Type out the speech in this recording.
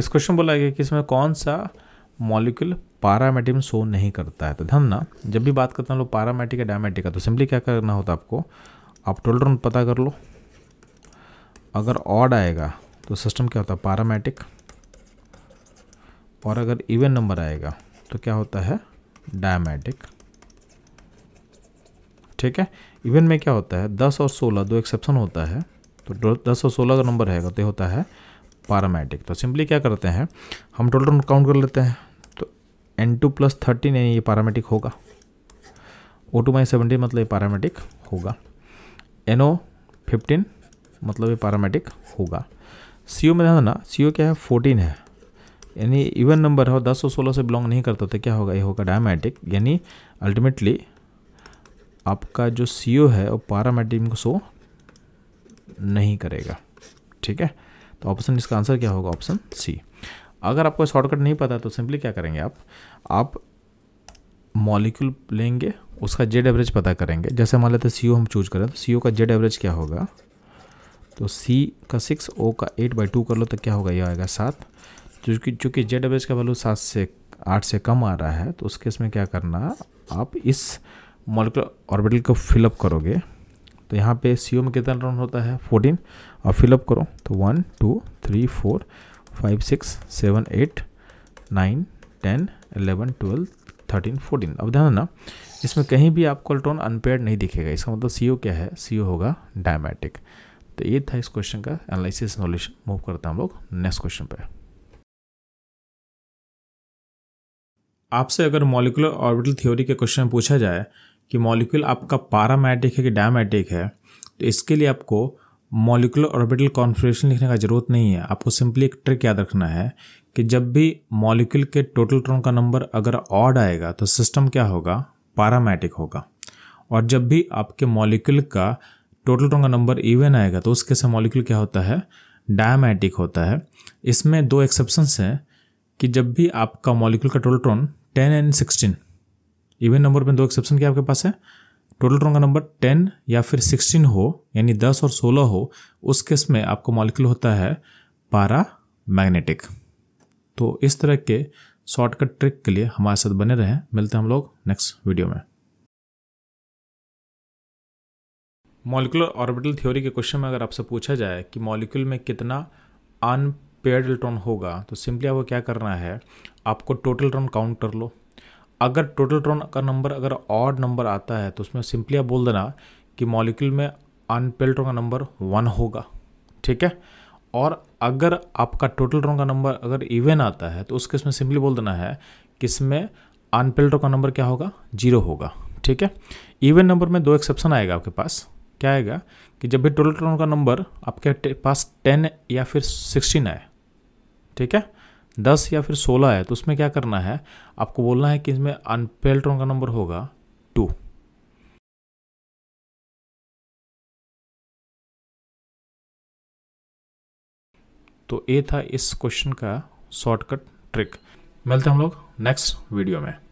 इस क्वेश्चन बोला गया कि इसमें कौन सा मॉलिक्यूल पारामेटिक में शो नहीं करता है तो ध्यान ना जब भी बात करते हैं लोग पारामेटिक या डायमेटिक का तो सिंपली क्या करना होता है आपको आप टोल्डर पता कर लो अगर ऑड आएगा तो सिस्टम क्या होता है पारामेटिक और अगर इवन नंबर आएगा तो क्या होता है डायमेटिक ठीक है इवन में क्या होता है दस और सोलह दो एक्सेप्शन होता है तो दस और सोलह का नंबर रहेगा तो होता है पारामेटिक तो सिंपली क्या करते हैं हम टोटल काउंट कर लेते हैं तो एन टू प्लस थर्टीन यानी ये पारामेटिक होगा ओ टू माइनस सेवनटीन मतलब ये पारामेटिक होगा एन ओ फिफ्टीन मतलब ये पारामेटिक होगा सी ओ में ध्यान देना सी ओ क्या है फोर्टीन है यानी इवन नंबर है और दस और सोलह से बिलोंग नहीं करता तो क्या होगा ये होगा डायमेटिक यानी अल्टीमेटली आपका जो सी ओ है वो पारामेटिक को शो नहीं करेगा ठीक है तो ऑप्शन इसका आंसर क्या होगा ऑप्शन सी अगर आपको शॉर्टकट नहीं पता तो सिंपली क्या करेंगे आप आप मॉलिक्यूल लेंगे उसका जेड एवरेज पता करेंगे जैसे मान लेते सी ओ हम चूज करें तो सी ओ का जेड एवरेज क्या होगा तो सी का सिक्स ओ का एट बाई टू कर लो तो क्या होगा यह आएगा सात चूँकि चूँकि जेड एवरेज का वैल्यू सात से आठ से कम आ रहा है तो उस केस में क्या करना आप इस मॉलिकुलर ऑर्बिटल को फिलअप करोगे तो यहाँ पे सी में कितना राउंड होता है फोर्टीन और फिलअप करो तो one two three four five six seven eight nine ten eleven twelve thirteen fourteen अब ध्यान ना इसमें कहीं भी आपको अल्ट्रॉन अनपेयर नहीं दिखेगा इसका मतलब सी क्या है सी होगा डायमेटिक तो ये था इस क्वेश्चन का एनालिसिस नॉलेज मूव करते हैं हम लोग नेक्स्ट क्वेश्चन पर आपसे अगर मॉलिकुलर ऑर्बिटल थ्योरी के क्वेश्चन पूछा जाए कि मॉलिक्यूल आपका पारामेटिक है कि डायमेटिक है तो इसके लिए आपको मॉलिकुलर ऑर्बिटल कॉन्फ्रेशन लिखने का ज़रूरत नहीं है आपको सिंपली एक ट्रिक याद रखना है कि जब भी मॉलिक्यूल के टोटल ट्रोन का नंबर अगर ऑड आएगा तो सिस्टम क्या होगा पारामैटिक होगा और जब भी आपके मॉलिक्यूल का टोटल ट्रोन का नंबर इवन आएगा तो उसके साथ मॉलिक्यूल क्या होता है डायमेटिक होता है इसमें दो एक्सेप्शंस हैं कि जब भी आपका मॉलिक्यूल का टोटल ट्रोन ten and sixteen even number में दो एक्सेप्शन क्या आपके पास है टोटल ट्रॉन का नंबर टेन या फिर सिक्सटीन हो यानी दस और सोलह हो उस केस में आपको मॉलिक्यूल होता है पारा मैग्नेटिक तो इस तरह के शॉर्टकट ट्रिक के लिए हमारे साथ बने रहें मिलते हैं हम लोग नेक्स्ट वीडियो में मॉलिकुलर ऑर्बिटल थ्योरी के क्वेश्चन में अगर आपसे पूछा जाए कि मॉलिक्यूल में कितना अनपेयर्ड इलेक्ट्रॉन होगा तो सिंपली आपको क्या करना है आपको टोटल इलेक्ट्रॉन काउंट कर लो अगर टोटल ट्रॉन का नंबर अगर ऑड नंबर आता है तो उसमें सिंपली आप बोल देना कि मॉलिक्यूल में अनपेल्ट्रॉन का नंबर वन होगा ठीक है और अगर आपका टोटल ट्रॉन का नंबर अगर इवन आता है तो उसके इसमें सिंपली बोल देना है कि इसमें अनपेल्ट्रॉन का नंबर क्या होगा जीरो होगा ठीक है इवन नंबर में दो एक्सेप्शन आएगा आपके पास क्या आएगा कि जब भी टोटल ट्रॉन का नंबर आपके पास टेन या फिर सिक्सटीन आए ठीक है दस या फिर सोलह है तो उसमें क्या करना है आपको बोलना है कि इसमें अनपे इलेक्ट्रॉन का नंबर होगा टू तो ये था इस क्वेश्चन का शॉर्टकट ट्रिक मिलते हम लोग नेक्स्ट वीडियो में